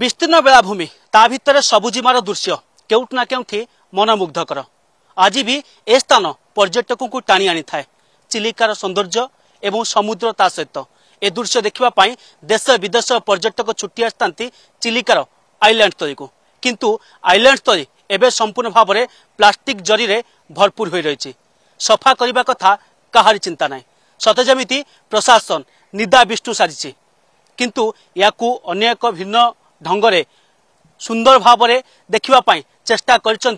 ବିସ୍ତୀର୍ଣ୍ଣ ବେଳାଭୂମି ତା ଭିତରେ ସବୁଜିମାର ଦୃଶ୍ୟ କେଉଁଠି ନା କେଉଁଠି ମନମୁଗ୍ଧକର ଆଜି ବି ଏ ସ୍ଥାନ ପର୍ଯ୍ୟଟକଙ୍କୁ ଟାଣି ଆଣିଥାଏ ଚିଲିକାର ସୌନ୍ଦର୍ଯ୍ୟ ଏବଂ ସମୁଦ୍ର ତା ସହିତ ଏ ଦୃଶ୍ୟ ଦେଖିବା ପାଇଁ ଦେଶ ବିଦେଶ ପର୍ଯ୍ୟଟକ ଛୁଟି ଆସିଥାନ୍ତି ଚିଲିକାର ଆଇଲ୍ୟାଣ୍ଡ ସ୍ଥଳୀକୁ କିନ୍ତୁ ଆଇଲ୍ୟାଣ୍ଡ ସ୍ଥଳୀ ଏବେ ସମ୍ପୂର୍ଣ୍ଣ ଭାବରେ ପ୍ଲାଷ୍ଟିକ୍ ଜରିରେ ଭରପୁର ହୋଇ ରହିଛି ସଫା କରିବା କଥା କାହାରି ଚିନ୍ତା ନାହିଁ ସତେ ଯେମିତି ପ୍ରଶାସନ ନିଦା ବିଷ୍ଣୁ ସାଜିଛି କିନ୍ତୁ ୟାକୁ ଅନ୍ୟ ଏକ ଭିନ୍ନ ঢঙ্গরে সুন্দর ভাবে দেখা চেষ্টা করছেন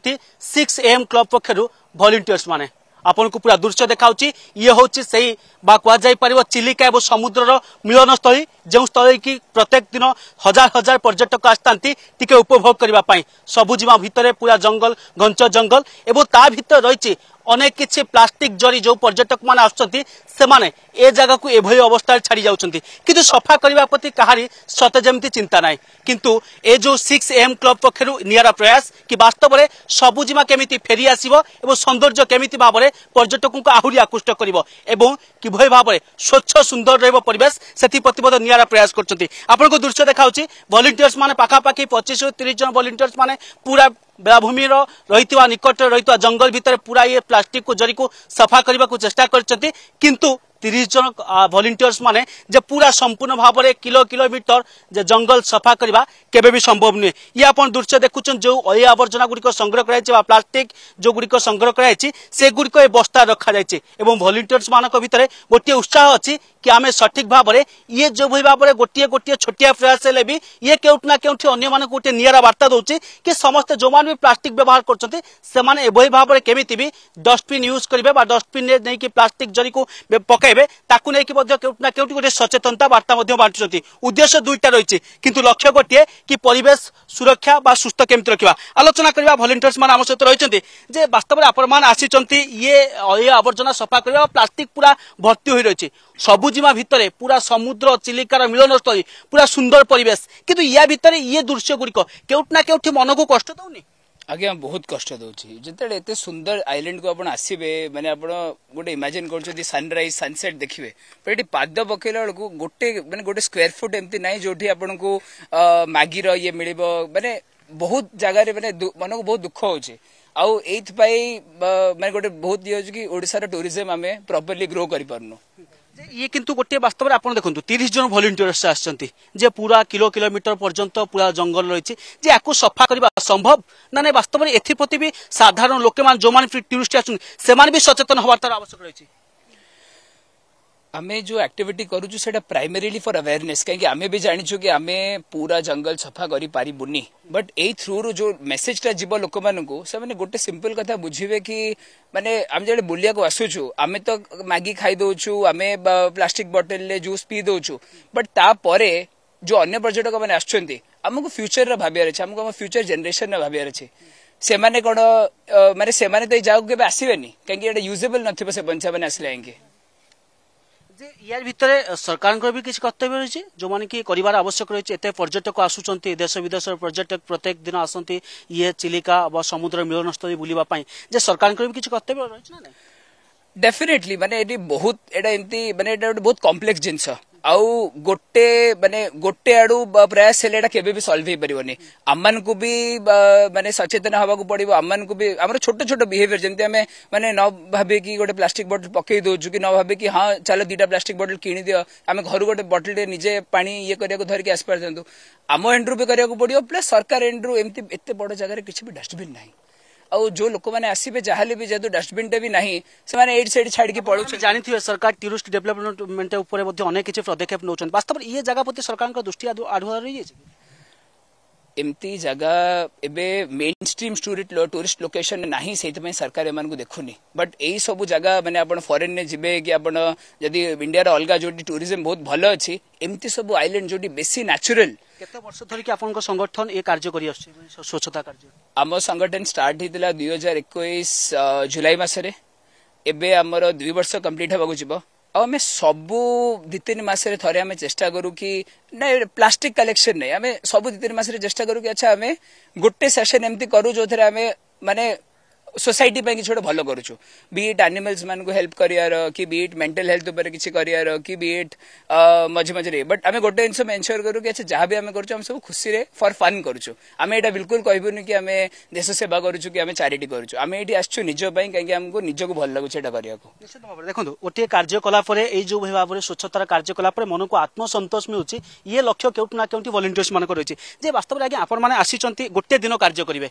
সিক্স এম ক্লব পক্ষর ভলেন্টিয়র্স মানে আপনার পুরা দৃশ্য দেখাচ্ছি ইয়ে হচ্ছে সেই বা কুযাইপার চিলিকা এবং সমুদ্রর মিলনস্থলী যে স্থলী কি প্রত্যেক দিন হাজার হাজার পর্যটক আসতে টিকে উপভোগ করা সবুজিমা ভিতরে পুরা জঙ্গল ঘঞ্চ জঙ্গল এবং তা ভিতরে রয়েছে ଅନେକ କିଛି ପ୍ଲାଷ୍ଟିକ ଜରି ଯେଉଁ ପର୍ଯ୍ୟଟକମାନେ ଆସୁଛନ୍ତି ସେମାନେ ଏ ଜାଗାକୁ ଏଭଳି ଅବସ୍ଥାରେ ଛାଡ଼ି ଯାଉଛନ୍ତି କିନ୍ତୁ ସଫା କରିବା ପ୍ରତି କାହାରି ସତେ ଯେମିତି ଚିନ୍ତା ନାହିଁ କିନ୍ତୁ ଏ ଯେଉଁ ସିକ୍ସ ଏମ୍ କ୍ଲବ ପକ୍ଷରୁ ନିଆରା ପ୍ରୟାସ କି ବାସ୍ତବରେ ସବୁଜିମା କେମିତି ଫେରି ଆସିବ ଏବଂ ସୌନ୍ଦର୍ଯ୍ୟ କେମିତି ଭାବରେ ପର୍ଯ୍ୟଟକଙ୍କୁ ଆହୁରି ଆକୃଷ୍ଟ କରିବ ଏବଂ কিভাবে ভাবে স্বচ্ছ সুন্দর রহব পরিবেশ সেপ্রতি বোধ নিয়ারা প্রয়াস করছেন আপনার দৃশ্য দেখা হচ্ছে ভলেন্টিয়র্স মানে পাখাপাখি পঁচিশ তিরিশ জন ভলেন্টিয়র্স মানে পুরা बेलाभूमि रही निकट रही जंगल भितर पुराई प्लास्टिक को जरी को सफा करने को चेस्ट करते कि তিরিশ জন ভলেন্টিয়র্স মানে যে পুরা সম্পূর্ণ ভাবে কিলো কিলোমিটর যে জঙ্গল সফা করা কেবে বি সম্ভব নুহে ইয়ে আপনার দৃশ্য দেখুছেন যে অলিয়া আবর্জনা গুড়ি সংগ্রহ করা হয়েছে বা প্লাস্টিক যেগুড়ি সংগ্রহ করা হয়েছে সেগুড়ি এ বস্তা রখা যাইছে এবং ভলেন্টিয়র্স মানক ভিতরে গোটিয়ে উৎসাহ অছি কি আমি সঠিক ভাবে ইয়ে যেভাবে ভাবে গোটিয়ে গোটিয়ে ছোটিয়া প্রয়াস হলে বি ইয়ে কেউটি না কেউটি অন্য মানুষ গোটে নিয়ারা বার্তা দৌছে কি সমস্তে যে প্লাস্টিক ব্যবহার করছেন সে এভাবে ভাবে কেমিতি বি ডস্টবিন ইউজ করবে বা ডস্টবিনে নেই প্লাস্টিক জরিকু পকাই ଏବେ ତାକୁ ନେଇକି ମଧ୍ୟ କେଉଁଠି ନା କେଉଁଠି ଗୋଟିଏ ସଚେତନତା ବାର୍ତ୍ତା ମଧ୍ୟ ବାଣ୍ଟୁଛନ୍ତି ଉଦ୍ଦେଶ୍ୟ ଦୁଇଟା ରହିଛି କିନ୍ତୁ ଲକ୍ଷ୍ୟ ଗୋଟିଏ କି ପରିବେଶ ସୁରକ୍ଷା ବା ସୁସ୍ଥ କେମିତି ରଖିବା ଆଲୋଚନା କରିବା ଭଲେଣ୍ଟିୟର୍ସ ମାନେ ଆମ ସହିତ ରହିଛନ୍ତି ଯେ ବାସ୍ତବରେ ଆପଣମାନେ ଆସିଛନ୍ତି ଇଏ ଅଳିଆ ଆବର୍ଜନା ସଫା କରିବା ପ୍ଲାଷ୍ଟିକ ପୁରା ଭର୍ତ୍ତି ହୋଇ ରହିଛି ସବୁଜିମା ଭିତରେ ପୁରା ସମୁଦ୍ର ଚିଲିକାର ମିଳନସ୍ଥଳୀ ପୁରା ସୁନ୍ଦର ପରିବେଶ କିନ୍ତୁ ୟା ଭିତରେ ଇଏ ଦୃଶ୍ୟ ଗୁଡିକ କେଉଁଠି ନା କେଉଁଠି ମନକୁ କଷ୍ଟ ଦେଉନି ଆଜ୍ଞା ବହୁତ କଷ୍ଟ ଦେଉଛି ଯେତେବେଳେ ଏତେ ସୁନ୍ଦର ଆଇଲ୍ୟାଣ୍ଡକୁ ଆପଣ ଆସିବେ ମାନେ ଆପଣ ଗୋଟେ ଇମାଜିନ୍ କରୁଛନ୍ତି ସନ୍ରାଇଜ୍ ସନ୍ସେଟ୍ ଦେଖିବେ ବଟ୍ ଏଠି ପାଦ ପକେଇଲା ବେଳକୁ ଗୋଟେ ମାନେ ଗୋଟେ ସ୍କୋୟାର ଫୁଟ୍ ଏମିତି ନାହିଁ ଯୋଉଠି ଆପଣଙ୍କୁ ମ୍ୟାଗିର ଇଏ ମିଳିବ ମାନେ ବହୁତ ଜାଗାରେ ମାନେ ମନକୁ ବହୁତ ଦୁଃଖ ହେଉଛି ଆଉ ଏଇଥିପାଇଁ ମାନେ ଗୋଟେ ବହୁତ ଇଏ ହେଉଛି କି ଓଡ଼ିଶାର ଟୁରିଜିମ୍ ଆମେ ପ୍ରପରଲି ଗ୍ରୋ କରିପାରୁନୁ ଇଏ କିନ୍ତୁ ଗୋଟିଏ ବାସ୍ତବରେ ଆପଣ ଦେଖନ୍ତୁ ତିରିଶ ଜଣ ଭଲ୍ୟୁଣ୍ଟିୟର୍ସ ଆସିଛନ୍ତି ଯେ ପୁରା କିଲୋ କିଲୋମିଟର ପର୍ଯ୍ୟନ୍ତ ପୁରା ଜଙ୍ଗଲ ରହିଛି ଯେ ୟାକୁ ସଫା କରିବା ସମ୍ଭବ ନା ନାଇଁ ବାସ୍ତବରେ ଏଥିପ୍ରତି ବି ସାଧାରଣ ଲୋକମାନେ ଯେଉଁମାନେ ଟୁରିଷ୍ଟ ଆସୁଛନ୍ତି ସେମାନେ ବି ସଚେତନ ହେବାର ତାର ଆବଶ୍ୟକ ରହିଛି ଆମେ ଯେଉଁ ଆକ୍ଟିଭିଟି କରୁଛୁ ସେଇଟା ପ୍ରାଇମେରିଲି ଫର୍ ଆୱେରନେସ୍ କାହିଁକି ଆମେ ବି ଜାଣିଛୁ କି ଆମେ ପୁରା ଜଙ୍ଗଲ ସଫା କରିପାରିବୁନି ବଟ୍ ଏଇ ଥ୍ରୁରୁ ଯେଉଁ ମେସେଜଟା ଯିବ ଲୋକମାନଙ୍କୁ ସେମାନେ ଗୋଟେ ସିମ୍ପଲ୍ କଥା ବୁଝିବେ କି ମାନେ ଆମେ ଯେତେବେଳେ ବୁଲିବାକୁ ଆସୁଛୁ ଆମେ ତ ମ୍ୟାଗି ଖାଇଦେଉଛୁ ଆମେ ପ୍ଲାଷ୍ଟିକ ବଟେଲରେ ଜୁସ୍ ପିଇ ଦେଉଛୁ ବଟ୍ ତାପରେ ଯେଉଁ ଅନ୍ୟ ପର୍ଯ୍ୟଟକମାନେ ଆସୁଛନ୍ତି ଆମକୁ ଫ୍ୟୁଚରର ଭାବିବାର ଅଛି ଆମକୁ ଆମ ଫ୍ୟୁଚର ଜେନେରେସନର ଭାବିବାର ଅଛି ସେମାନେ କ'ଣ ମାନେ ସେମାନେ ତ ଏଇ ଜାଗାକୁ କେବେ ଆସିବେନି କାହିଁକି ଏଇଟା ୟୁଜେବଲ୍ ନଥିବ ସେ ପଞ୍ଚାମାନେ ଆସିଲେ ଯାଇକି যে ইয়ার ভিতরে সরকারঙ্কর বি কিছু কর্তব্য রয়েছে যে কি করিবার আবশ্যক রয়েছে এতে পর্যটক আসুচন্তি দেশ বিদেশের পর্যটক প্রত্যেক দিন আসন্তি ইয়ে চিলিকা বা সমুদ্র মিলনস্থলী বুলিবা পাই যে সরকারঙ্কর বি কিছু কর্তব্য রয়েছে না ডেফিনেটলি মানে এটি বহুত এটা এমতি মানে এটা বহুত কমপ্লেক্স জিনিস आउ गोटे मानते गोटे आड़ प्रयास के सल्व हो पार नहीं आमान को भी मानते सचेतन हवा को पड़ो आम भी आम छोट छोट बिहेवियर जमी मानते न भाविक गोटे प्लास्टिक बटल पकई दौ कि न भाविक हाँ चल दीटा प्लास्टिक बटल कि दि आम घर गोटे बटल निजे पा ये धरिक आसपार दिखाँ आम एंड्रु भी करा प्लस सरकार एंड्रु एम एत बड़ जगह किसी डस्टबिन ना ଆଉ ଯୋଉ ଲୋକମାନେ ଆସିବେ ଯାହାହେଲେ ବି ଯେହେତୁ ଡଷ୍ଟବିନ୍ଟେ ବି ନାହିଁ ସେମାନେ ଏଇଠି ସେଇଠି ଛାଡ଼ିକି ପଳଉଛନ୍ତି ଜାଣିଥିବେ ସରକାର ଟୁରିଷ୍ଟ ଡେଭଲପମେଣ୍ଟ ଉପରେ ମଧ୍ୟ ଅନେକ କିଛି ପଦକ୍ଷେପ ନେଉଛନ୍ତି ବାସ୍ତବରେ ଇଏ ଜାଗା ପ୍ରତି ସରକାରଙ୍କ ଦୃଷ୍ଟି ଆଢୁଆ ରହିଯାଇଛି એમતી ଜାଗା ଏବେ mainstream tourist tourist location ନାହିଁ ସେଇଥିପାଇଁ ସରକାର ଏମାନଙ୍କୁ ଦେଖୁନି ବଟ୍ ଏଇ ସବୁ ଜାଗା ମାନେ ଆପଣ ଫରେନ୍ରେ ଯିବେ କି ଆପଣ ଯଦି ଇଣ୍ଡିଆର ଅଲଗା ଯେଉଁଠି ଟୁରିଜିମ୍ ବହୁତ ଭଲ ଅଛି ଏମିତି ସବୁ ଆଇଲ୍ୟାଣ୍ଡ ଯେଉଁଠି ବେଶୀ ନ୍ୟାଚୁରାଲ କେତେ ବର୍ଷ ଧରିକି ଆପଣଙ୍କ ସଂଗଠନ ଏ କାର୍ଯ୍ୟ କରି ଆସୁଛି ସ୍ୱଚ୍ଛତା କାର୍ଯ୍ୟ ଆମ ସଂଗଠନ ଷ୍ଟାର୍ଟ ହେଇଥିଲା ଦୁଇ ହଜାର ଏକୋଇଶ ଜୁଲାଇ ମାସରେ ଏବେ ଆମର ଦୁଇ ବର୍ଷ କମ୍ପ୍ଲିଟ୍ ହେବାକୁ ଯିବ ଆଉ ଆମେ ସବୁ ଦୁଇ ତିନି ମାସରେ ଥରେ ଆମେ ଚେଷ୍ଟା କରୁ କି ନାଇଁ ପ୍ଲାଷ୍ଟିକ କଲେକ୍ସନ ନାହିଁ ଆମେ ସବୁ ଦୁଇ ତିନି ମାସରେ ଚେଷ୍ଟା କରୁ କି ଆଚ୍ଛା ଆମେ ଗୋଟେ ସେସନ ଏମିତି କରୁ ଯେଉଁଥିରେ ଆମେ ମାନେ ସୋସାଇଟି ପାଇଁ କିଛି ଗୋଟେ ଭଲ କରୁଛୁ ବିଟ୍ ଇଟ୍ ମାନଙ୍କୁ ହେଲ୍ପ କରିବାର କି ବିଟ୍ ଇଟ୍ ମେଣ୍ଟାଲ ହେଲ୍ଥ ଉପରେ କିଛି କରିବାର କି ବିଟ୍ ଇଟ୍ ମଝି ମଝିରେ ବଟ୍ ଆମେ ଗୋଟେ ଜିନିଷ ମେନ୍ସୋର କରୁ କି ଆଚ୍ଛା ଯାହା ବି ଆମେ କରୁଛୁ ଆମେ ସବୁ ଖୁସିରେ ଫର୍ ଫନ୍ କରୁଛୁ ଆମେ ଏଇଟା ବିଲକୁଲ କହିବୁନି କି ଆମେ ଦେଶ ସେବା କରୁଛୁ କି ଆମେ ଚାରିଟି କରୁଛୁ ଆମେ ଏଇଠି ଆସିଛୁ ନିଜ ପାଇଁ କାହିଁକି ଆମକୁ ନିଜକୁ ଭଲ ଲାଗୁଛି ଏଇଟା କରିବାକୁ ନିଶ୍ଚିତ ଭାବରେ ଦେଖନ୍ତୁ ଗୋଟିଏ କାର୍ଯ୍ୟ କଲାପରେ ଏଇ ଯୋଉ ଭାବରେ ସ୍ୱଚ୍ଛତାର କାର୍ଯ୍ୟ କଲାପରେ ମନକୁ ଆତ୍ମସନ୍ତୋଷ ମିଳୁଛି ଇଏ ଲକ୍ଷ୍ୟ କେଉଁଠି ନା କେଉଁଠି ଭଲେଣ୍ଟିୟର୍ସ ମାନଙ୍କର ରହିଛି ଯେ ବାସ୍ତବରେ ଆଜ୍ଞା ଆପଣମାନେ ଆସିଛନ୍ତି ଗୋଟିଏ ଦିନ କାର୍ଯ୍ୟ କରିବେ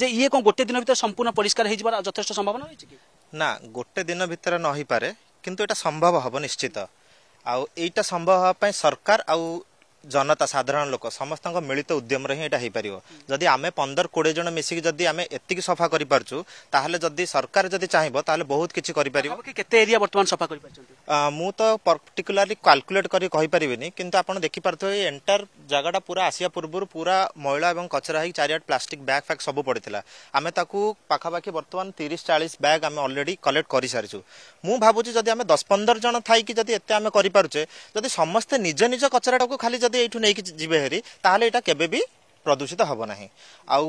যে ইয়ে কোন গোটে দিন ভিতরে সম্পূর্ণ পরিষ্কার হয়ে যাবার যথেষ্ট সম্ভাবনা রয়েছে কি না গোটে দিন ভিতরে নই পারে কিন্তু এটা সম্ভব হব নিশ্চিত আউ এইটা সম্ভব হওয়া পাই সরকার আউ জনতা সাধারণ লোক সমস্ত মিলিত উদ্যমরে যদি আমি ହେଇପାରିବ ଯଦି জন মিশিকি যদি আমি ମିଶିକି সফা করে পারছু তাহলে যদি সরকার যদি চাইব তাহলে ଚାହିଁବ কিছু করে କିଛି କରିପାରିବ এরিয়া ଏରିଆ সফা করে କରିପାରୁଛନ୍ତି ମୁଁ ତ ପର୍ଟିକୁଲାରଲି କାଲକୁଲେଟ୍ କରି କହିପାରିବିନି କିନ୍ତୁ ଆପଣ ଦେଖିପାରୁଥିବେ ଏଣ୍ଟାର ଜାଗାଟା ପୁରା ଆସିବା ପୂର୍ବରୁ ପୁରା ମଇଳା ଏବଂ କଚରା ହେଇକି ଚାରିଆଡ଼େ ପ୍ଲାଷ୍ଟିକ୍ ବ୍ୟାଗ୍ ଫ୍ୟାଗ୍ ସବୁ ପଡ଼ିଥିଲା ଆମେ ତାକୁ ପାଖାପାଖି ବର୍ତ୍ତମାନ ତିରିଶ ଚାଳିଶ ବ୍ୟାଗ୍ ଆମେ ଅଲରେଡ଼ି କଲେକ୍ଟ କରିସାରିଛୁ ମୁଁ ଭାବୁଛି ଯଦି ଆମେ ଦଶ ପନ୍ଦର ଜଣ ଥାଇକି ଯଦି ଏତେ ଆମେ କରିପାରୁଛେ ଯଦି ସମସ୍ତେ ନିଜ ନିଜ କଚରାଟାକୁ ଖାଲି ଯଦି ଏଇଠୁ ନେଇକି ଯିବେ ହେରି ତାହେଲେ ଏଇଟା କେବେ ବି ପ୍ରଦୂଷିତ ହେବ ନାହିଁ ଆଉ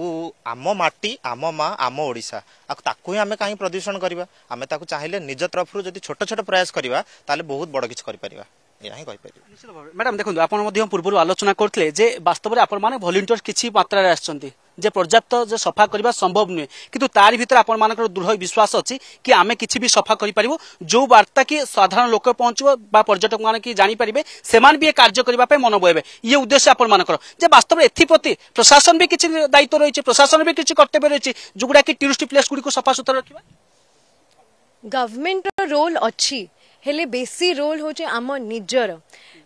ଆମ ମାଟି ଆମ ମା ଆମ ଓଡ଼ିଶା ଆଉ ତାକୁ ହିଁ ଆମେ କାହିଁ ପ୍ରଦୂଷଣ କରିବା ଆମେ ତାକୁ ଚାହିଁଲେ ନିଜ ତରଫରୁ ଯଦି ଛୋଟ ଛୋଟ ପ୍ରୟାସ କରିବା ତାହେଲେ ବହୁତ ବଡ଼ କିଛି କରିପାରିବା ମ୍ୟାଡ଼ାମ୍ ଦେଖନ୍ତୁ ଆପଣ ମଧ୍ୟ ପୂର୍ବରୁ ଆଲୋଚନା କରୁଥିଲେ ଯେ ବାସ୍ତବରେ ଆପଣମାନେ ଭଲ୍ୟୁଣ୍ଟିୟର କିଛି ମାତ୍ରାରେ ଆସିଛନ୍ତି যে পর্যাপ্ত যে সফা করা সম্ভব নুহে কিন্তু তার ভিতরে আপনার দৃঢ় বিশ্বাস অছি কি আমি কিছু বি সফা করে পারু যে বার্তা কি সাধারণ লোক পৌঁছব বা পর্যটক মানে কি জাঁপারে সে কার্য করা মন বয়েবে ইয়ে উদ্দেশ্য আপনার যে বাস্তবে এথিপ্রতি প্রশাসন বি কিছু দায়িত্ব রয়েছে প্রশাসন বি কিছু কর্তব্য রয়েছে যেগুলা কি টুরিস্ট প্লেস গুড়ি সুতরা রাখবে গভর্নমেন্ট রোল অছি হলে বেশি রোল হচ্ছে আমার নিজের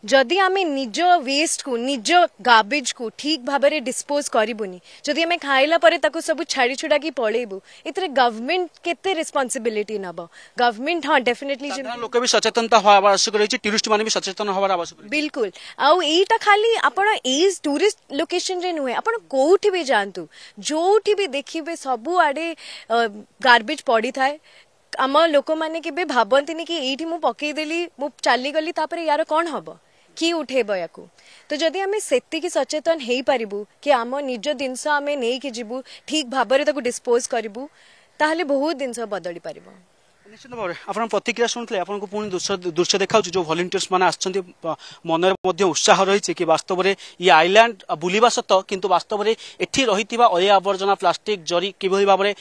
जदि आम निज वेस्ट को निज गारेज को ठीक भाव में डिस्पोज करदी आम खाला सब छाड़ी छुड़ा कि पलैबू ए गवर्नमेंट केसपनसबिलिटी नब गवर्नमेंट हाँ डेफिनेटली सचेतन आवश्यक रही बिल्कुल खाली आप टूरीस्ट लोकेशन रे नुहे आपठी भी जातु जो भी देखिए सबुआड़े गारबेज पड़ी था आम लोक मैंने भावती नहीं कि ये मुझे पकईदेली मुझे चली गली यार कौन हम କିଏ ଉଠେଇବ ୟାକୁ ତ ଯଦି ଆମେ ସେତିକି ସଚେତନ ହେଇପାରିବୁ କି ଆମ ନିଜ ଜିନିଷ ଆମେ ନେଇକି ଯିବୁ ଠିକ୍ ଭାବରେ ତାକୁ ଡିସ୍ପୋଜ୍ କରିବୁ ତାହେଲେ ବହୁତ ଜିନିଷ ବଦଳି ପାରିବ ନିଶ୍ଚିତ ଭାବରେ ଆପଣ ପ୍ରତିକ୍ରିୟା ଶୁଣୁଥିଲେ ଆପଣଙ୍କୁ ପୁଣି ଦୃଶ୍ୟ ଦେଖାଉଛି ଯେଉଁ ଭଲେଣ୍ଟିୟର୍ସ ମାନେ ଆସିଛନ୍ତି ମନରେ ମଧ୍ୟ ଉତ୍ସାହ ରହିଛି କି ବାସ୍ତବରେ ଇଏ ଆଇଲ୍ୟାଣ୍ଡ ବୁଲିବା ସତ କିନ୍ତୁ ବାସ୍ତବରେ ଏଠି ରହିଥିବା ଅଳିଆ ଆବର୍ଜନା ପ୍ଲାଷ୍ଟିକ୍ ଜରି କିଭଳି ଭାବରେ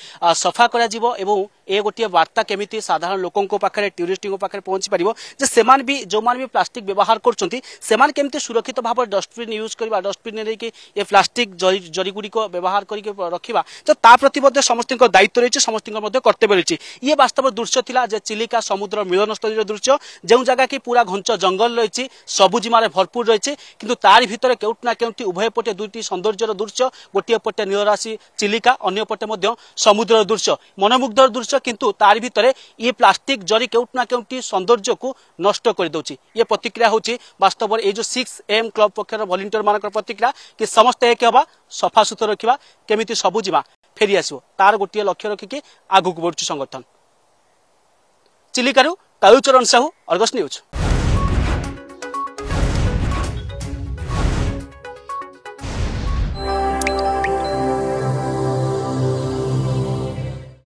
ସଫା କରାଯିବ ଏବଂ ଏ ଗୋଟିଏ ବାର୍ତ୍ତା କେମିତି ସାଧାରଣ ଲୋକଙ୍କ ପାଖରେ ଟୁରିଷ୍ଟଙ୍କ ପାଖରେ ପହଞ୍ଚି ପାରିବ ଯେ ସେମାନେ ବି ଯେଉଁମାନେ ବି ପ୍ଲାଷ୍ଟିକ ବ୍ୟବହାର କରୁଛନ୍ତି ସେମାନେ କେମିତି ସୁରକ୍ଷିତ ଭାବରେ ଡଷ୍ଟବିନ୍ ୟୁଜ୍ କରିବା ଡଷ୍ଟବିନ୍ରେ ନେଇକି ଏ ପ୍ଲାଷ୍ଟିକ ଜରିଗୁଡ଼ିକ ବ୍ୟବହାର କରିକି ରଖିବା ତ ତା ପ୍ରତି ମଧ୍ୟ ସମସ୍ତଙ୍କ ଦାୟିତ୍ୱ ରହିଛି ସମସ୍ତଙ୍କ ମଧ୍ୟ କର୍ତ୍ତବ୍ୟ ରହିଛି ଇଏ ବାସ୍ତବ ଦୃଶ୍ୟ ଥିଲା ଯେ ଚିଲିକା ସମୁଦ୍ର ମିଳନସ୍ଥଳୀର ଦୃଶ୍ୟ ଯେଉଁ ଜାଗା କି ପୁରା ଘଞ୍ଚ ଜଙ୍ଗଲ ରହିଛି ସବୁଜିମାରେ ଭରପୁର ରହିଛି କିନ୍ତୁ ତାରି ଭିତରେ କେଉଁଠି ନା କେଉଁଠି ଉଭୟ ପଟେ ଦୁଇଟି ସୌନ୍ଦର୍ଯ୍ୟର ଦୃଶ୍ୟ ଗୋଟିଏ ପଟେ ନୀଳରାଶି ଚିଲିକା ଅନ୍ୟପଟେ ମଧ୍ୟ ସମୁଦ୍ରର ଦୃଶ୍ୟ ମନମୁଗ୍ଧର ଦୃଶ୍ୟ কিন্তু তার ভিতরে ইয়ে প্লাষ্টিক জরি কেউটি না কেউটি সৌন্দর্যকু নষ্ট করে দেউছি ইয়ে প্রতিক্রিয়া হচ্ছে বাস্তবরে এই যে সিক্স এম ক্লব পক্ষর ভলেন্টিয়র মানক প্রতিক্রিয়া কি সমস্ত এক হওয়া সফাসুতর রক্ষা কেমিতি সবু যা ফেরি আসব তার গোটিয়ে লক্ষ্য রক্ষিকি আগুক বড়ুছি সংগঠন চিলিকারু কালুচরণ সাহু অর্গস নিউজ